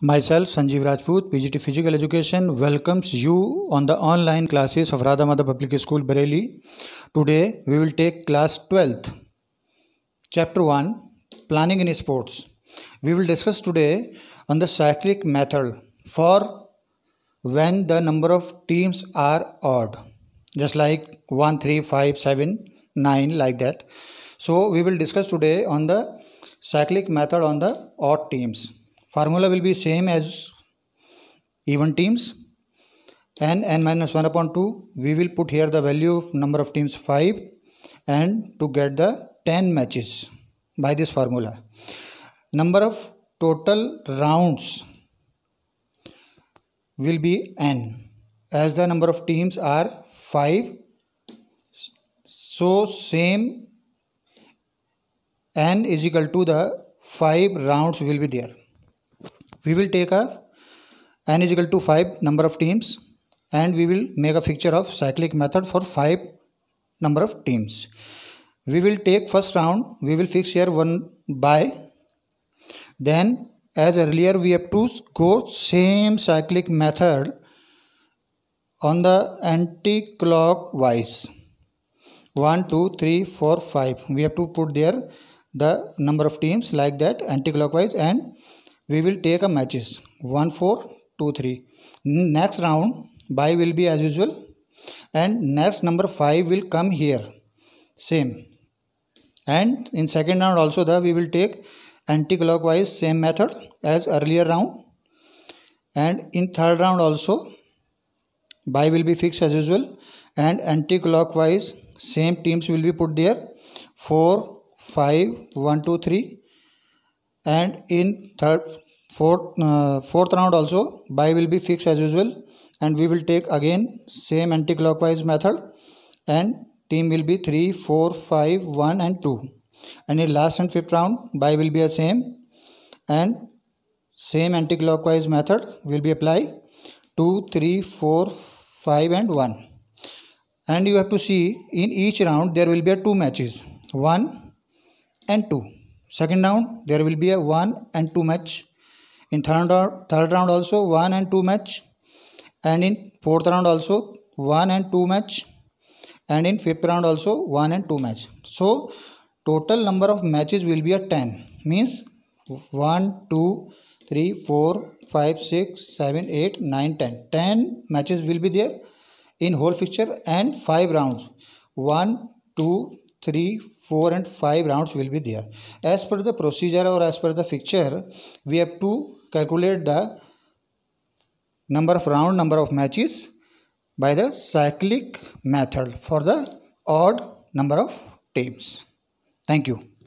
Myself, Sanjeev Rajput, PGT Physical Education, welcomes you on the online classes of Radha Mada Public School, Bareilly. Today, we will take class 12th, chapter 1, Planning in Sports. We will discuss today on the cyclic method for when the number of teams are odd, just like 1, 3, 5, 7, 9, like that. So, we will discuss today on the cyclic method on the odd teams formula will be same as even teams n n minus 1 upon 2 we will put here the value of number of teams 5 and to get the 10 matches by this formula number of total rounds will be n as the number of teams are 5 so same n is equal to the 5 rounds will be there we will take a n is equal to 5 number of teams and we will make a picture of cyclic method for 5 number of teams. We will take first round, we will fix here 1 by. Then as earlier we have to go same cyclic method on the anti-clockwise. 1, 2, 3, 4, 5. We have to put there the number of teams like that anti-clockwise and we will take a matches 1 4 2 3 next round buy will be as usual and next number 5 will come here same and in second round also the we will take anti-clockwise same method as earlier round and in third round also buy will be fixed as usual and anti-clockwise same teams will be put there 4 5 1 2 3 and in third fourth uh, fourth round also buy will be fixed as usual and we will take again same anti-clockwise method and team will be 3 4 5 1 and 2 and in last and fifth round buy will be a same and same anti-clockwise method will be apply 2 3 4 5 and 1 and you have to see in each round there will be a two matches 1 and 2 second round there will be a one and two match in third round third round also one and two match and in fourth round also one and two match and in fifth round also one and two match so total number of matches will be a 10 means 1 2 3 4 5 6 7 8 9 10 10 matches will be there in whole fixture and 5 rounds 1 2 three, four and five rounds will be there. As per the procedure or as per the fixture, we have to calculate the number of round, number of matches by the cyclic method for the odd number of teams. Thank you.